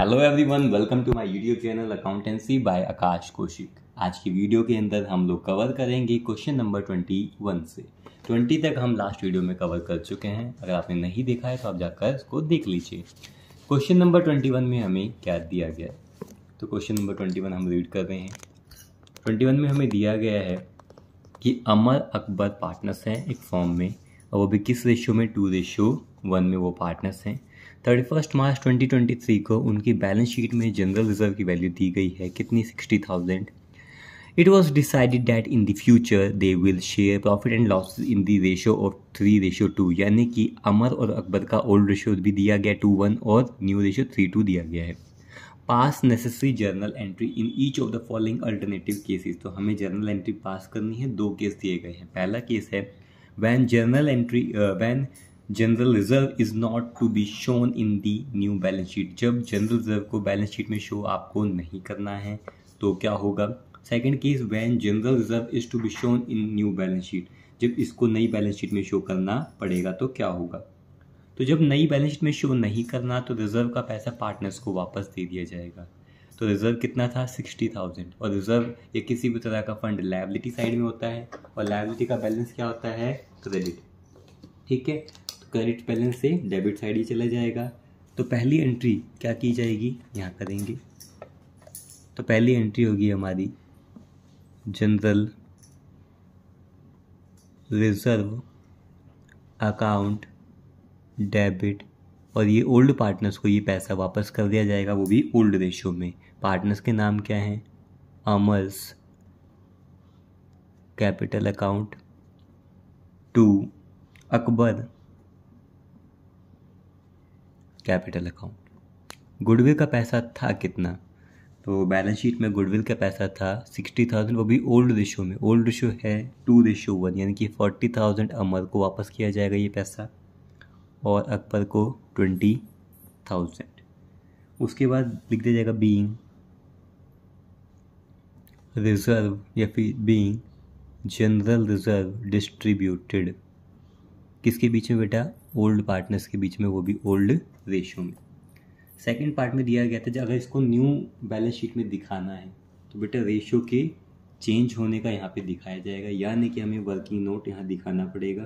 hello everyone welcome to my YouTube channel accountancy by Akash Kaushik आज की video के अंदर हम लोग कवर करेंगे क्वेश्चन नंबर ट्वेंटी वन से ट्वेंटी तक हम लास्ट वीडियो में कवर कर चुके हैं अगर आपने नहीं देखा है तो आप जाकर इसको देख लीजिए क्वेश्चन नंबर ट्वेंटी वन में हमें क्या दिया गया तो क्वेश्चन नंबर ट्वेंटी वन हम रीड कर रहे हैं ट्वेंटी वन में हमें दिया गया है कि अमर अकबर पार्टनर्स हैं एक फॉर्म में और वो भी किस रेशियो में टू रेशियो वन में वो पार्टनर्स हैं thirty first March twenty twenty three को उनकी बैलेंस शीट में जनरल रिजर्व की वैल्यू दी गई है कितनी sixty thousand it was decided that in the future they will share profit and losses in the ratio of three ratio two यानी कि अमर और अकबर का ओल्ड रेशो भी दिया गया टू वन और न्यू रेशो थ्री टू दिया गया है pass necessary journal entry in each of the following alternative cases तो हमें जर्नल एंट्री पास करनी है दो केस दिए गए हैं पहला केस है when journal entry when general reserve is not to be shown in the new balance sheet जब जनरल रिजर्व को बैलेंस शीट में शो आपको नहीं करना है तो क्या होगा second case when general reserve is to be shown in new balance sheet जब इसको नई बैलेंस शीट में शो करना पड़ेगा तो क्या होगा तो जब नई बैलेंस शीट में शो नहीं करना तो रिजर्व का पैसा पार्टनर्स को वापस दे दिया जाएगा तो रिजर्व कितना था सिक्सटी थाउजेंड और रिजर्व ये किसी भी तरह का फंड लाइबिलिटी साइड में होता है और लाइबिलिटी का बैलेंस क्या होता है क्रेडिट ठीक है करेक्ट बैलेंस से डेबिट साइड ही चला जाएगा तो पहली एंट्री क्या की जाएगी यहाँ करेंगे तो पहली एंट्री होगी हमारी जनरल रिजर्व अकाउंट डेबिट और ये ओल्ड पार्टनर्स को ये पैसा वापस कर दिया जाएगा वो भी ओल्ड रेशो में पार्टनर्स के नाम क्या हैं Amar's capital account to Akbar capital account goodwill का पैसा था कितना तो बैलेंस शीट में गुडविल का पैसा था सिक्सटी थाउजेंड वो भी ओल्ड रेशो में ओल्ड रेशो है टू रेशो वन यानी कि फोर्टी थाउजेंड अमर को वापस किया जाएगा ये पैसा और अकबर को ट्वेंटी थाउजेंड उसके बाद लिख दिया जाएगा बीइंग रिजर्व या फिर बीइंग जनरल रिजर्व डिस्ट्रीब्यूटेड किसके बीच में बेटा ओल्ड पार्टनर्स के बीच में वो भी ओल्ड रेशियो में सेकेंड पार्ट में दिया गया था जब अगर इसको न्यू बैलेंस शीट में दिखाना है तो बेटा रेशियो के चेंज होने का यहाँ पे दिखाया जाएगा यानी कि हमें वर्किंग नोट यहाँ दिखाना पड़ेगा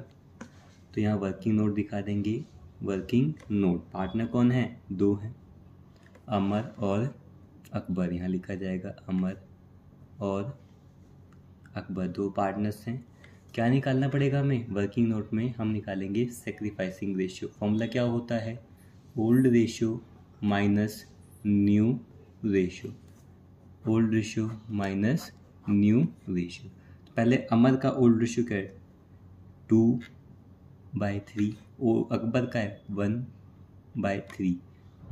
तो यहाँ वर्किंग नोट दिखा देंगे वर्किंग नोट पार्टनर कौन है दो हैं अमर और अकबर यहाँ लिखा जाएगा अमर और अकबर दो पार्टनर्स हैं क्या निकालना पड़ेगा हमें वर्किंग नोट में हम निकालेंगे सेक्रीफाइसिंग रेशियो फॉर्मूला क्या होता है old ratio minus new ratio old ratio minus new ratio तो पहले अमर का ओल्ड रेशियो क्या है टू बाय थ्री ओ अकबर का है वन बाय थ्री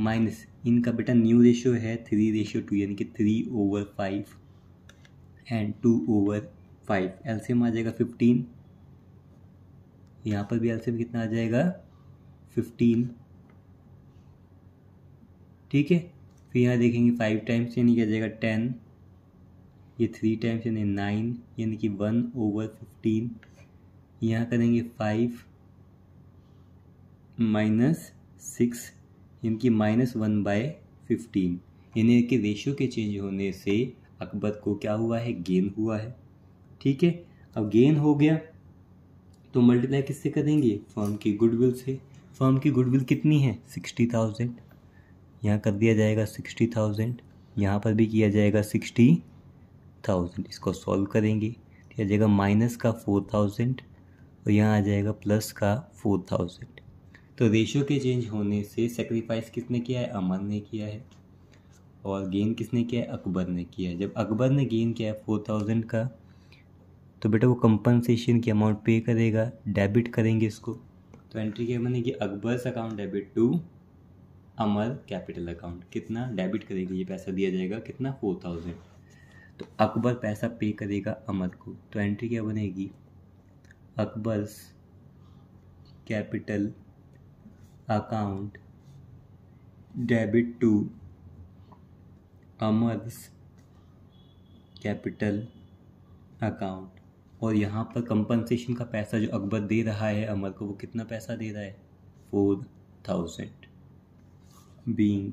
माइनस इनका बेटा न्यू रेशियो है थ्री रेशियो टू यानी कि three over five and two over five LCM आ जाएगा फिफ्टीन यहाँ पर भी एलसीएम कितना आ जाएगा फिफ्टीन ठीक है फिर यहाँ देखेंगे फाइव टाइम्स यानी क्या जाएगा टेन ये थ्री टाइम्स यानी नाइन यानी कि वन ओवर फिफ्टीन यहाँ करेंगे फाइव माइनस सिक्स यानी कि माइनस वन बाय फिफ्टीन यानी कि रेशियो के चेंज होने से अकबर को क्या हुआ है गेन हुआ है ठीक है अब गेन हो गया तो मल्टीप्लाई किससे करेंगे फॉर्म की गुडविल से फॉर्म की गुडविल कितनी है सिक्सटी थाउजेंड यहाँ कर दिया जाएगा सिक्सटी थाउजेंड यहाँ पर भी किया जाएगा सिक्सटी थाउजेंड इसको सॉल्व करेंगे तो आ जाएगा माइनस का फोर थाउजेंड और यहाँ आ जाएगा प्लस का फोर थाउजेंड तो रेशियो के चेंज होने से सेक्रीफाइस किसने किया है अमन ने किया है और गेन किसने किया है अकबर ने किया है जब अकबर ने गेन किया है फोर थाउजेंड का तो बेटा वो कंपनसेशन की अमाउंट पे करेगा डेबिट करेंगे इसको तो एंट्री क्या बनेगी Akbar's account debit to Amar capital account कितना डेबिट करेगा ये पैसा दिया जाएगा कितना फोर थाउजेंड तो अकबर पैसा पे करेगा अमर को तो एंट्री क्या बनेगी Akbar's capital account debit to Amar's capital account और यहाँ पर कंपनसेशन का पैसा जो अकबर दे रहा है अमर को वो कितना पैसा दे रहा है फोर थाउजेंड बींग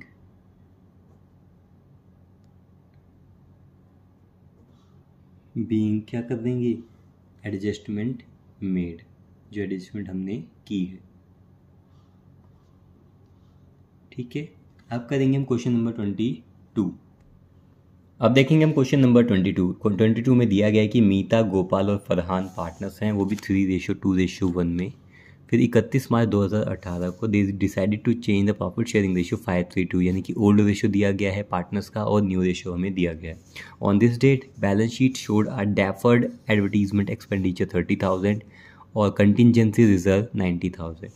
बींग क्या कर देंगे एडजस्टमेंट मेड जो एडजस्टमेंट हमने की है ठीक है अब करेंगे हम क्वेश्चन नंबर ट्वेंटी टू अब देखेंगे हम question number twenty two twenty two में दिया गया है कि मीता गोपाल और फरहान पार्टनर्स हैं वो भी three ratio two ratio one में फिर 31 मार्च 2018 को they decided to change the profit sharing ratio five three two यानी कि ओल्ड रेशो दिया गया है पार्टनर्स का और न्यू रेशो हमें दिया गया है on this date balance sheet showed a deferred advertisement expenditure thirty thousand और कंटिजेंसी रिजर्व नाइन्टी थाउजेंड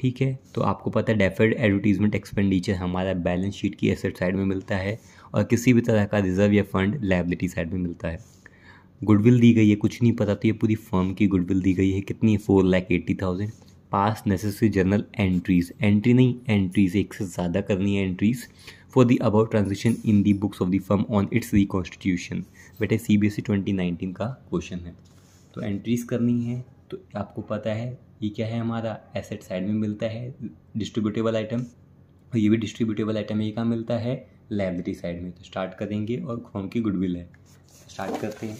ठीक है तो आपको पता है डेफर्ड एडवर्टीजमेंट एक्सपेंडिचर हमारा बैलेंस शीट की एसेट साइड में मिलता है और किसी भी तरह का रिजर्व या फंड लाइबिलिटी साइड में मिलता है गुडविल दी गई है कुछ नहीं पता तो ये पूरी फर्म की गुडविल दी गई है कितनी four lakh eighty thousand pass necessary general entries entry नहीं एंट्रीज एक से ज़्यादा करनी है entries for the about transaction in the books of the firm on its reconstitution बेटे C B S E twenty nineteen का क्वेश्चन है तो एंट्रीज करनी है तो आपको पता है ये क्या है हमारा एसेट साइड में मिलता है डिस्ट्रीब्यूटेबल आइटम और ये भी डिस्ट्रीब्यूटेबल आइटम ये कहाँ मिलता है लाइब्रेरी साइड में तो स्टार्ट करेंगे और खोम की गुडविल है स्टार्ट करते हैं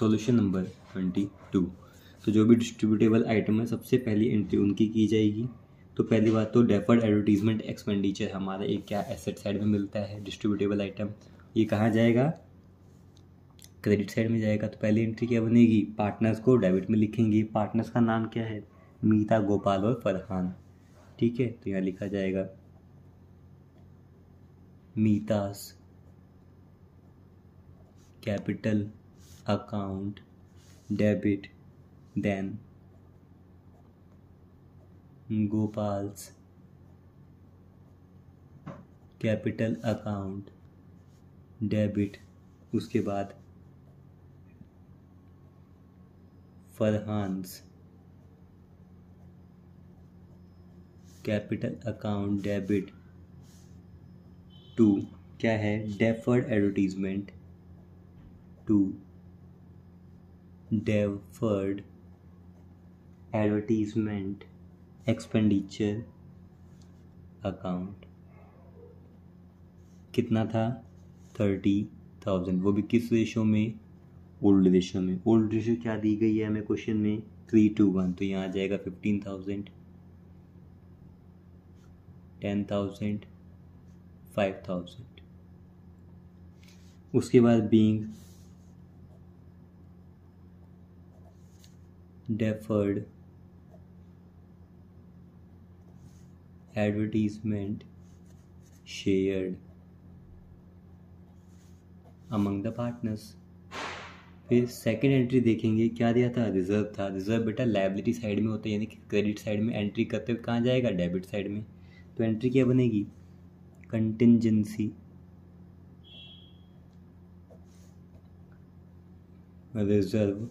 सॉल्यूशन नंबर ट्वेंटी टू तो जो भी डिस्ट्रीब्यूटेबल आइटम है सबसे पहली एंट्री उनकी की जाएगी तो पहली बात तो डेफर्ड एडवर्टीजमेंट एक्सपेंडिचर हमारा एक क्या एसेट साइड में मिलता है डिस्ट्रीब्यूटेबल आइटम ये कहाँ जाएगा क्रेडिट साइड में जाएगा तो पहली एंट्री क्या बनेगी पार्टनर्स को डेबिट में लिखेंगे पार्टनर्स का नाम क्या है मीता गोपाल और फरहान ठीक है तो यहाँ लिखा जाएगा Meeta's capital account debit then Gopal's capital account debit उसके बाद Farhan's capital account debit to क्या है deferred advertisement to deferred advertisement expenditure account कितना था थर्टी थाउजेंड वो भी किस रेशो में ओल्ड रेशियो में ओल्ड रेशियो क्या दी गई है हमें क्वेश्चन में थ्री टू वन तो यहाँ आ जाएगा fifteen thousand ten thousand five thousand उसके बाद being deferred advertisement shared among the partners फिर सेकेंड एंट्री देखेंगे क्या दिया था रिजर्व था रिजर्व बेटा लाइबिलिटी साइड में होता है यानी कि क्रेडिट साइड में एंट्री करते हुए कहाँ जाएगा डेबिट साइड में तो एंट्री क्या बनेगी contingency reserve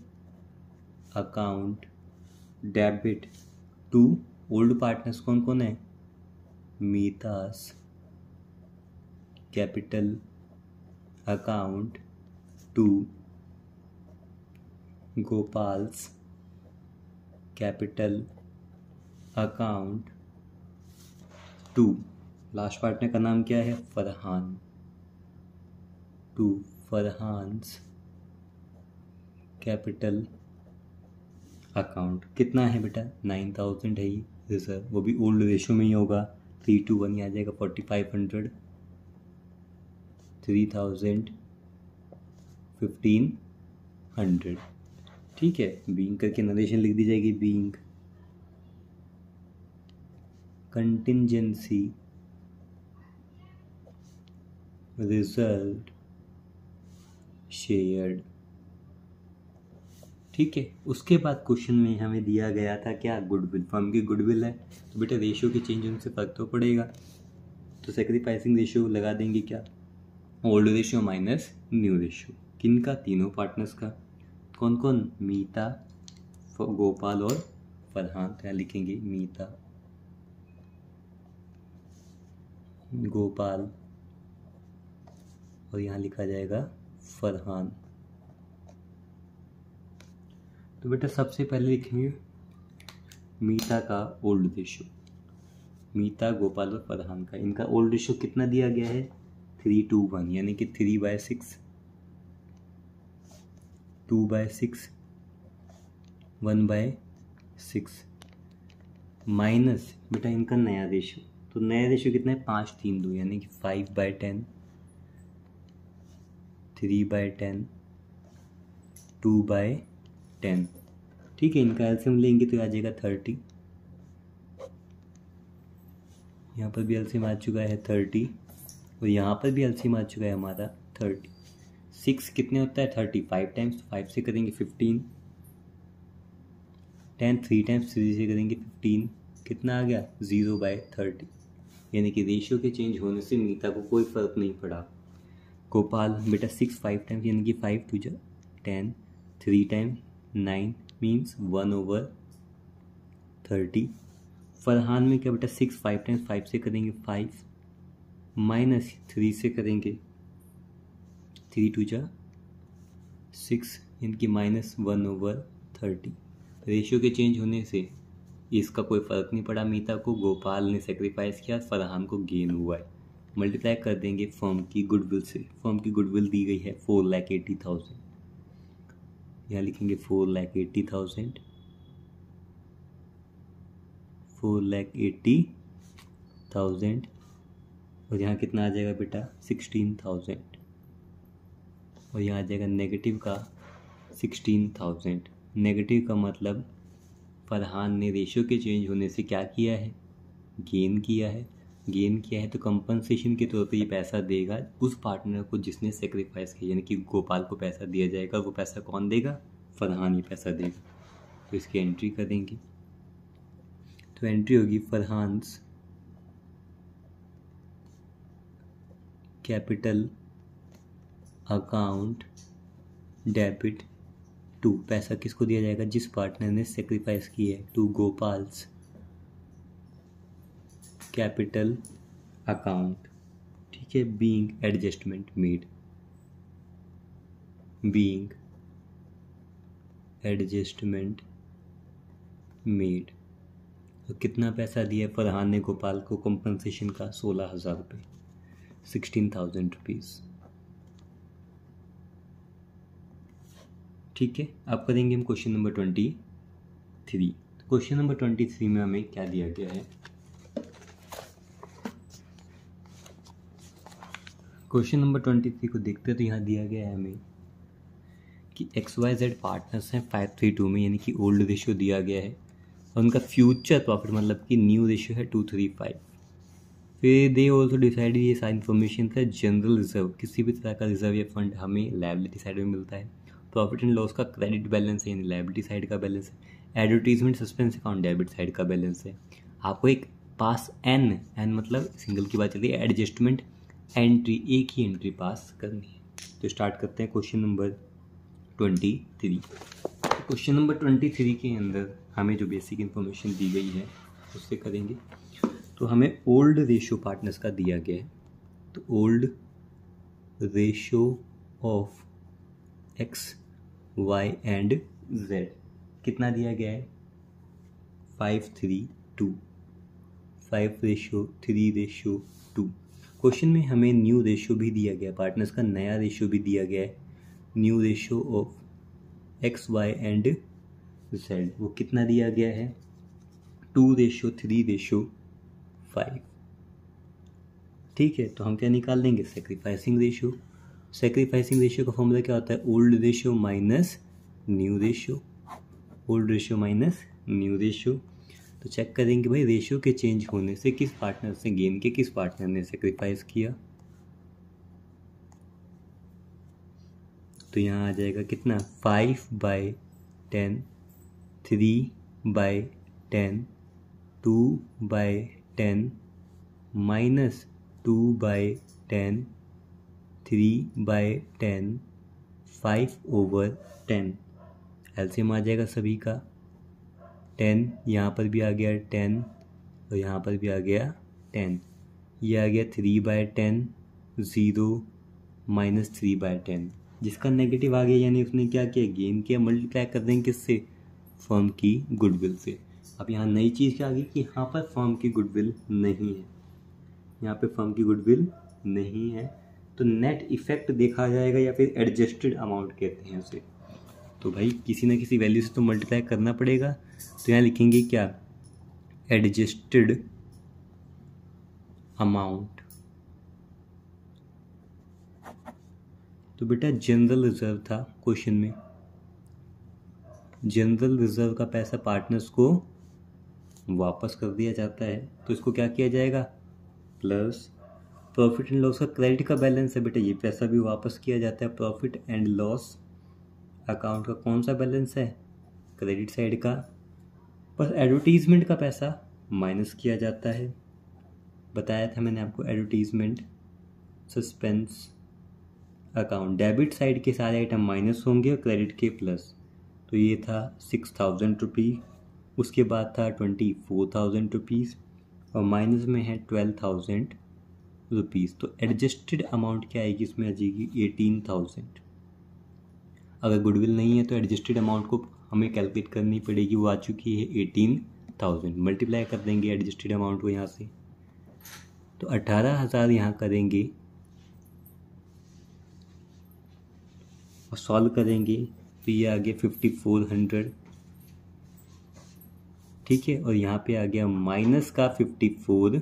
account debit to old partners कौन कौन है Meeta's capital account to Gopal's capital account to last partner का नाम क्या है Farhan to Farhan's capital account कितना है बेटा नाइन थाउजेंड है ही रिजर्व वो भी ओल्ड रेशो में ही होगा थ्री टू वन ही आ जाएगा forty five hundred three thousand fifteen hundred ठीक है बींग करके नरेशन लिख दी जाएगी बींग कंटिजेंसी रिजल्ट शेयर्ड ठीक है उसके बाद क्वेश्चन में हमें दिया गया था क्या गुडविल फर्म की गुडविल है तो बेटा रेशियो के चेंज उनसे फ़र्क तो पड़ेगा तो सेक्रीफाइसिंग रेशियो लगा देंगे क्या old ratio minus new ratio किन का तीनों पार्टनर्स का कौन कौन मीता गोपाल और फरहान क्या लिखेंगे मीता गोपाल और यहाँ लिखा जाएगा फरहान तो बेटा सबसे पहले लिखेंगे मीता का ओल्ड रेशो मीता गोपाल और फरहान का इनका ओल्ड रेशो कितना दिया गया है थ्री टू वन यानी कि three by six two by six one by six minus बेटा इनका नया रेशो तो नया रेशो कितना है पाँच तीन दो यानी कि five by ten three by ten two by ten ठीक है इनका एल्सियम लेंगे तो आ जाएगा थर्टी यहाँ पर भी एल्सियम आ चुका है थर्टी और यहाँ पर भी एल्सियम आ चुका है हमारा थर्टी सिक्स कितने होता है थर्टी फाइव टाइम्स फाइव से करेंगे fifteen ten three times three से करेंगे फिफ्टीन कितना आ गया ज़ीरो बाय थर्टी यानी कि रेशियो के चेंज होने से नीता को कोई फ़र्क नहीं पड़ा गोपाल बेटा सिक्स फाइव टाइम्स यानी कि फाइव टू जो ten three time nine means one over thirty Farhan में क्या बेटा सिक्स फाइव टाइम्स फाइव से करेंगे फाइव माइनस थ्री से करेंगे थ्री टू जा सिक्स यानी कि minus one over thirty ratio के चेंज होने से इसका कोई फ़र्क नहीं पड़ा मीता को गोपाल ने सेक्रीफाइस किया फरहान को गेन हुआ है मल्टीप्लाई कर देंगे फॉर्म की गुडविल से फॉर्म की गुडविल दी गई है फोर लैख एटी थाउजेंड यहाँ लिखेंगे four lakh eighty thousand four lakh eighty thousand और यहाँ कितना आ जाएगा बेटा सिक्सटीन थाउजेंड और यहाँ आ जाएगा नेगेटिव का सिक्सटीन थाउजेंड नेगेटिव का मतलब फरहान ने रेशो के चेंज होने से क्या किया है गेन किया है गेन किया है तो कंपनसेशन के तौर पे ये पैसा देगा उस पार्टनर को जिसने सेक्रीफाइस किया यानी कि गोपाल को पैसा दिया जाएगा वो पैसा कौन देगा फरहान ये पैसा देगा तो इसकी एंट्री करेंगे तो एंट्री होगी Farhan's capital account debit to पैसा किसको दिया जाएगा जिस पार्टनर ने सेक्रीफाइस की है टू गोपाल्स कैपिटल अकाउंट ठीक है being adjustment made being adjustment made कितना पैसा दिया फरहान ने गोपाल को कंपनसेशन का सोलह हज़ार रुपये सिक्सटीन थाउजेंड रुपीज़ ठीक है अब करेंगे हम question number twenty three question number twenty three में हमें क्या दिया गया है क्वेश्चन नंबर ट्वेंटी थ्री को देखते तो यहाँ दिया गया है हमें कि एक्स वाई जेड पार्टनर्स हैं फाइव थ्री टू में यानी कि ओल्ड रेशियो दिया गया है और उनका फ्यूचर प्रॉफिट मतलब कि न्यू रेशियो है टू थ्री फाइव फिर दे ऑल्सो डिसाइड ये सारी इन्फॉर्मेशन था जनरल रिजर्व किसी भी तरह का रिजर्व या फंड हमें लाइबिलिटी साइड में मिलता है प्रॉफिट एंड लॉस का क्रेडिट बैलेंस है यानी लाइबिलिटी साइड का बैलेंस है advertisement suspense account debit side का बैलेंस है आपको एक पास एन एन मतलब सिंगल की बात चलती है एडजस्टमेंट एंट्री एक ही एंट्री पास करनी है तो स्टार्ट करते हैं question number twenty three question number twenty three के अंदर हमें जो बेसिक इन्फॉर्मेशन दी गई है उससे करेंगे तो हमें ओल्ड रेशो पार्टनर्स का दिया गया है तो old ratio of X Y and Z कितना दिया गया है five three two five ratio three ratio two question में हमें न्यू रेशो भी दिया गया पार्टनर्स का नया रेशो भी दिया गया है new ratio of X Y and Z वो कितना दिया गया है two ratio three ratio five ठीक है तो हम क्या निकाल लेंगे सेक्रीफाइसिंग रेशो सेक्रीफाइसिंग रेशियो का फॉर्मूला क्या होता है old ratio minus new ratio old ratio minus new ratio तो चेक करेंगे भाई रेशियो के चेंज होने से किस पार्टनर से गेन के किस पार्टनर ने सेक्रीफाइस किया तो यहाँ आ जाएगा कितना five by ten three by ten two by ten minus two by ten three by ten five over ten LCM आ जाएगा सभी का टेन यहाँ पर भी आ गया टेन और तो यहाँ पर भी आ गया टेन ये आ गया three by ten zero minus three by ten जिसका नेगेटिव आ गया यानी उसने क्या किया गेन किया मल्टीप्लाई कर देंगे किससे फॉर्म की गुडविल से अब यहाँ नई चीज़ क्या आ गई कि यहाँ पर फॉर्म की गुडविल नहीं है यहाँ पे फॉर्म की गुडविल नहीं है तो नेट इफेक्ट देखा जाएगा या फिर एडजस्टेड अमाउंट कहते हैं उसे तो भाई किसी ना किसी वैल्यू से तो मल्टीप्लाई करना पड़ेगा तो यहाँ लिखेंगे क्या एडजस्टेड अमाउंट तो बेटा जनरल रिजर्व था क्वेश्चन में जनरल रिजर्व का पैसा पार्टनर्स को वापस कर दिया जाता है तो इसको क्या किया जाएगा प्लस प्रॉफिट एंड लॉस का क्रेडिट का बैलेंस है बेटा ये पैसा भी वापस किया जाता है प्रॉफिट एंड लॉस अकाउंट का कौन सा बैलेंस है क्रेडिट साइड का बस एडवर्टीज़मेंट का पैसा माइनस किया जाता है बताया था मैंने आपको advertisement suspense account debit side के सारे आइटम माइनस होंगे और क्रेडिट के प्लस तो ये था सिक्स थाउजेंड रुपी उसके बाद था ट्वेंटी फोर थाउजेंड रुपीज़ और माइनस में है ट्वेल्व थाउजेंड रुपीज़ तो एडजस्टेड अमाउंट क्या आएगी इसमें आ जाएगी एटीन थाउजेंड अगर गुडविल नहीं है तो एडजस्टेड अमाउंट को हमें कैलकुलेट करनी पड़ेगी वो आ चुकी है एटीन थाउजेंड मल्टीप्लाई कर देंगे एडजस्टेड अमाउंट को यहाँ से तो अट्ठारह हज़ार यहाँ करेंगे और सॉल्व करेंगे तो ये आ गया फिफ्टी फोर हंड्रेड ठीक है और यहाँ पे आ गया माइनस का fifty four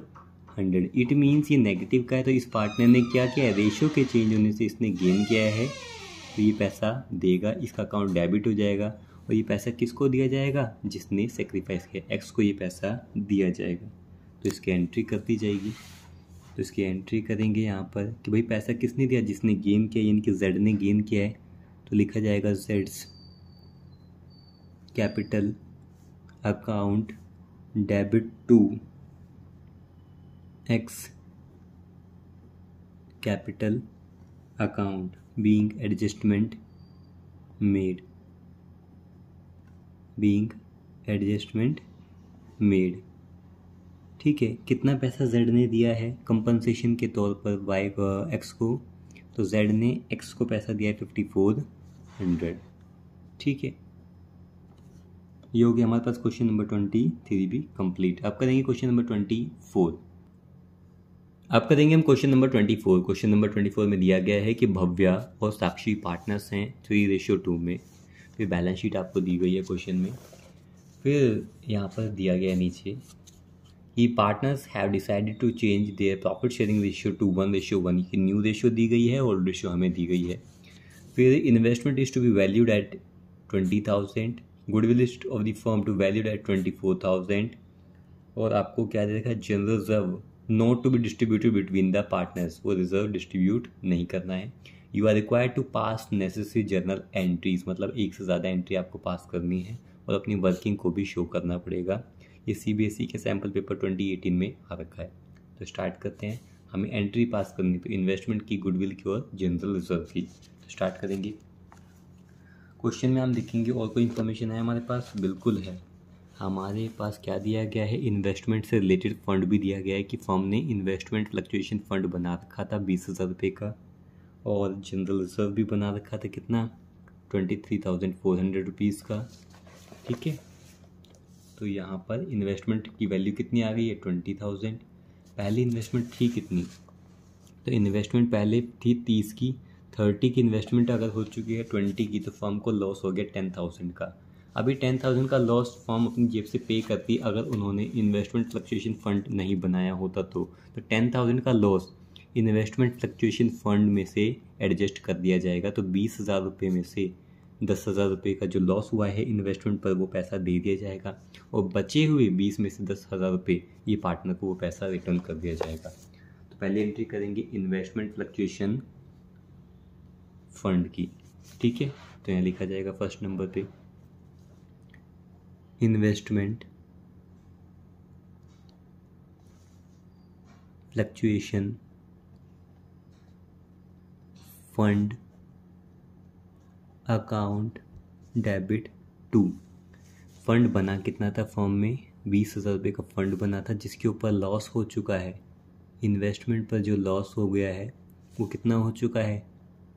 hundred it means ये नेगेटिव का है तो इस पार्टनर ने क्या किया है रेशो के चेंज होने से इसने गेन किया है तो ये पैसा देगा इसका अकाउंट डेबिट हो जाएगा और ये पैसा किसको दिया जाएगा जिसने सेक्रीफाइस किया एक्स को ये पैसा दिया जाएगा तो इसकी एंट्री कर दी जाएगी तो इसकी एंट्री करेंगे यहाँ पर कि भाई पैसा किसने दिया जिसने गेन किया यानी कि जेड ने गेन किया है तो लिखा जाएगा जेड्स capital account debit to X capital account being adjustment made being adjustment made ठीक है कितना पैसा जेड ने दिया है कंपनसेशन के तौर पर वाई एक्स को तो जेड ने एक्स को पैसा दिया है फिफ्टी फोर हंड्रेड ठीक है ये हो गया हमारे पास क्वेश्चन नंबर ट्वेंटी थ्री भी कंप्लीट अब करेंगे क्वेश्चन नंबर ट्वेंटी फोर अब करेंगे हम question number twenty four question number twenty four में दिया गया है कि भव्या और साक्षी पार्टनर्स हैं थ्री रेशियो टू में फिर बैलेंस शीट आपको दी गई है क्वेश्चन में फिर यहाँ पर दिया गया नीचे कि partners have decided to change their profit sharing ratio to one ratio one की न्यू रेशियो दी गई है ओल्ड रेशियो हमें दी गई है फिर investment is to be valued at twenty thousand goodwill is of the firm to valued at twenty four thousand और आपको क्या देखा general reserve not to be distributed between the partners वो रिजर्व डिस्ट्रीब्यूट नहीं करना है you are required to pass necessary journal entries मतलब एक से ज़्यादा एंट्री आपको पास करनी है और अपनी वर्किंग को भी शो करना पड़ेगा ये सी बी एस ई के सैम्पल पेपर ट्वेंटी एटीन में आ रखा है तो स्टार्ट करते हैं हमें एंट्री पास करनी तो इन्वेस्टमेंट की गुडविल की और जनरल रिजर्व की तो स्टार्ट करेंगे क्वेश्चन में हम देखेंगे और कोई इन्फॉर्मेशन है हमारे पास बिल्कुल है हमारे पास क्या दिया गया है इन्वेस्टमेंट से रिलेटेड फंड भी दिया गया है कि फर्म ने इन्वेस्टमेंट फ्लक्चुएशन फंड बना रखा था बीस हज़ार रुपये का और जनरल रिजर्व भी बना रखा था कितना twenty three thousand four hundred rupees का ठीक है तो यहाँ पर इन्वेस्टमेंट की वैल्यू कितनी आ गई है ट्वेंटी थाउजेंड पहले इन्वेस्टमेंट थी कितनी तो इन्वेस्टमेंट पहले थी तीस की थर्टी की इन्वेस्टमेंट अगर हो चुकी है ट्वेंटी की तो फर्म को लॉस हो गया टेन थाउजेंड का अभी टेन थाउजेंड का लॉस फॉर्म अपनी जेब से पे करती अगर उन्होंने इन्वेस्टमेंट फ्लक्चुएशन फंड नहीं बनाया होता तो, तो टेन थाउजेंड का लॉस इन्वेस्टमेंट फ्लक्चुएशन फंड में से एडजस्ट कर दिया जाएगा तो बीस हज़ार रुपये में से दस हज़ार रुपये का जो लॉस हुआ है इन्वेस्टमेंट पर वो पैसा दे दिया जाएगा और बचे हुए बीस में से दस हज़ार रुपये ये पार्टनर को वो पैसा रिटर्न कर दिया जाएगा तो पहले एंट्री करेंगे इन्वेस्टमेंट फ्लक्चुएशन फंड की ठीक है तो यहाँ लिखा जाएगा फर्स्ट नंबर पे investment fluctuation fund account debit to fund बना कितना था फॉर्म में बीस हज़ार रुपये का फंड बना था जिसके ऊपर लॉस हो चुका है इन्वेस्टमेंट पर जो लॉस हो गया है वो कितना हो चुका है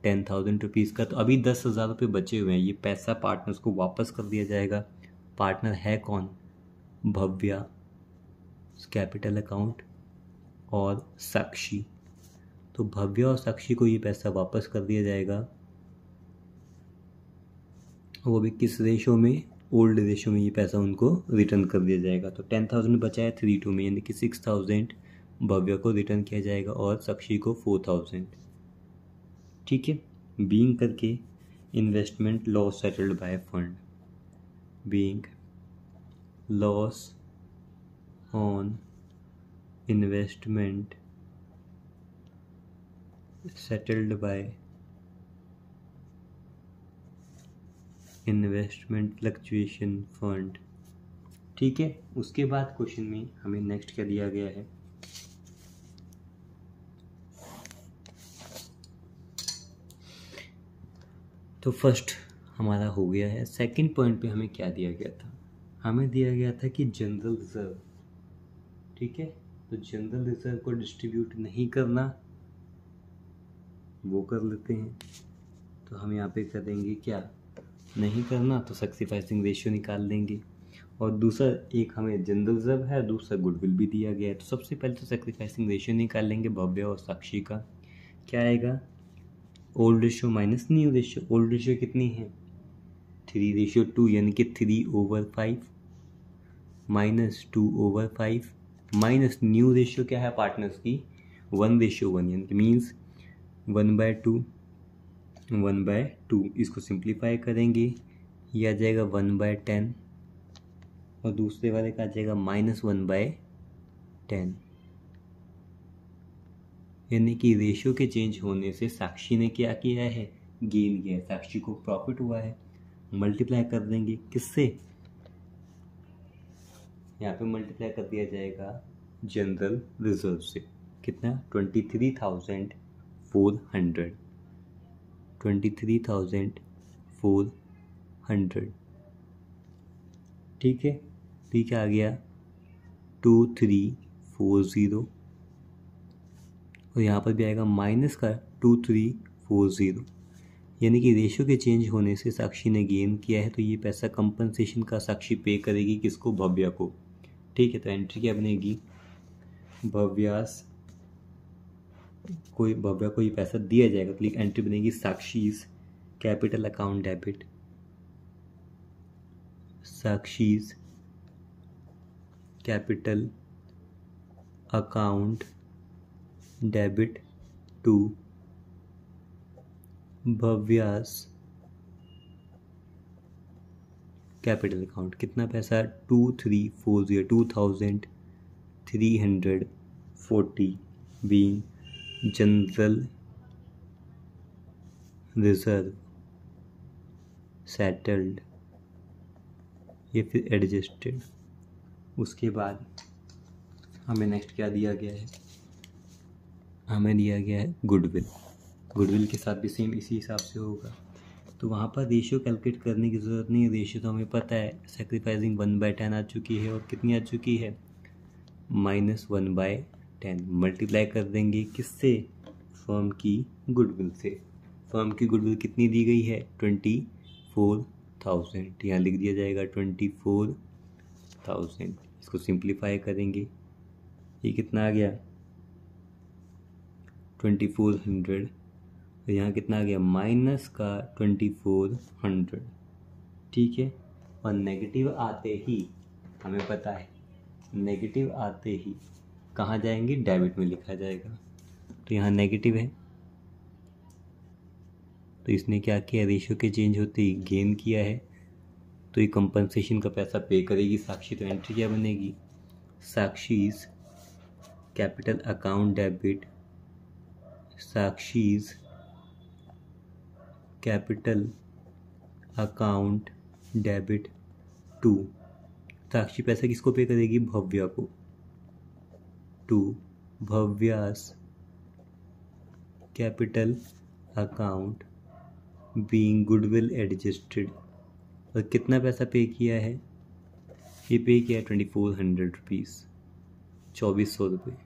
टेन थाउजेंड रुपीज़ का तो अभी दस हज़ार रुपये बचे हुए हैं ये पैसा पार्टनर्स को वापस कर दिया जाएगा पार्टनर है कौन भव्या कैपिटल अकाउंट और साक्षी तो भव्या और साक्षी को ये पैसा वापस कर दिया जाएगा वो भी किस रेशो में ओल्ड रेशो में ये पैसा उनको रिटर्न कर दिया जाएगा तो टेन थाउजेंड बचाया थ्री टू में यानी कि सिक्स थाउजेंड भव्य को रिटर्न किया जाएगा और साक्षी को फोर थाउजेंड ठीक है बींग करके investment loss settled by fund being loss on investment settled by investment fluctuation fund ठीक है उसके बाद क्वेश्चन में हमें नेक्स्ट क्या दिया गया है तो फर्स्ट हमारा हो गया है सेकंड पॉइंट पे हमें क्या दिया गया था हमें दिया गया था कि जनरल रिजर्व ठीक है तो जनरल रिजर्व को डिस्ट्रीब्यूट नहीं करना वो कर लेते हैं तो हम यहाँ पे करेंगे क्या नहीं करना तो सक्सीफाइसिंग रेशियो निकाल देंगे और दूसरा एक हमें जनरल रिजर्व है दूसरा गुडविल भी दिया गया है तो सबसे पहले तो सेक्रीफाइसिंग रेशियो निकाल लेंगे भव्य और साक्षी का क्या आएगा old ratio minus new ratio old ratio कितनी है थ्री रेशियो टू यानी कि three over five minus two over five minus new ratio क्या है पार्टनर्स की वन रेशियो वन यानी कि means one by two one by two इसको सिंप्लीफाई करेंगे ये आ जाएगा वन बाय टेन और दूसरे वाले का आ जाएगा माइनस वन बाय टेन यानी कि रेशियो के चेंज होने से साक्षी ने क्या किया है गेन किया है साक्षी को प्रॉफिट हुआ है मल्टीप्लाई कर देंगे किससे यहाँ पे मल्टीप्लाई कर दिया जाएगा जनरल रिजर्व से कितना twenty three thousand four hundred twenty three thousand four hundred ठीक है ठीक आ गया टू थ्री फोर ज़ीरो और यहाँ पर भी आएगा माइनस का टू थ्री फोर ज़ीरो यानी कि रेशो के चेंज होने से साक्षी ने गेन किया है तो ये पैसा कंपनसेशन का साक्षी पे करेगी किसको भव्या को ठीक है तो एंट्री क्या बनेगी भव्यास कोई भव्या को ये पैसा दिया जाएगा तो एंट्री बनेगी Sakshi's capital account debit Sakshi's capital account debit to Bhavya's capital account कितना पैसा two three four zero two thousand three hundred forty being general reserve settled ये फिर एडजस्टेड उसके बाद हमें नेक्स्ट क्या दिया गया है हमें दिया गया है गुडविल गुडविल के साथ भी सेम इसी हिसाब से होगा तो वहाँ पर रेशियो कैलकुलेट करने की ज़रूरत नहीं है रेशियो तो हमें पता है सेक्रीफाइजिंग वन बाय टेन आ चुकी है और कितनी आ चुकी है minus one by ten multiply कर देंगे किससे फर्म की गुडविल से फर्म की गुडविल कितनी दी गई है ट्वेंटी फोर थाउजेंड यहाँ लिख दिया जाएगा ट्वेंटी फोर थाउजेंड इसको सिंप्लीफाई करेंगे ये कितना आ गया ट्वेंटी फोर हंड्रेड तो यहाँ कितना आ गया माइनस का ट्वेंटी फोर हंड्रेड ठीक है और नेगेटिव आते ही हमें पता है नेगेटिव आते ही कहाँ जाएंगे डेबिट में लिखा जाएगा तो यहाँ नेगेटिव है तो इसने क्या किया रेशो के चेंज होते ही गेन किया है तो ये कंपनसेशन का पैसा पे करेगी साक्षी तो एंट्री क्या बनेगी Sakshi's capital account debit Sakshi's capital account debit to Sakshi पैसा किसको पे करेगी भव्या को to Bhavya's capital account being goodwill adjusted और कितना पैसा पे किया है ये पे किया है ट्वेंटी फोर हंड्रेड रुपीज़ चौबीस सौ रुपये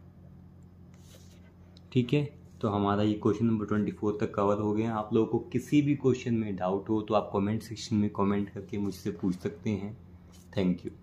ठीक है तो हमारा ये क्वेश्चन नंबर ट्वेंटी फोर तक कवर हो गया आप लोगों को किसी भी क्वेश्चन में डाउट हो तो आप कमेंट सेक्शन में कमेंट करके मुझसे पूछ सकते हैं थैंक यू